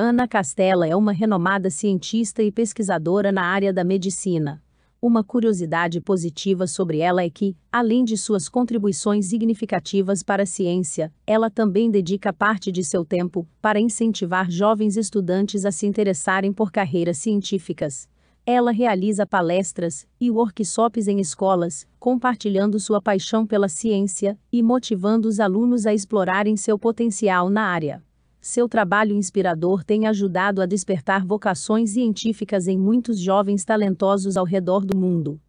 Ana Castela é uma renomada cientista e pesquisadora na área da medicina. Uma curiosidade positiva sobre ela é que, além de suas contribuições significativas para a ciência, ela também dedica parte de seu tempo para incentivar jovens estudantes a se interessarem por carreiras científicas. Ela realiza palestras e workshops em escolas, compartilhando sua paixão pela ciência e motivando os alunos a explorarem seu potencial na área. Seu trabalho inspirador tem ajudado a despertar vocações científicas em muitos jovens talentosos ao redor do mundo.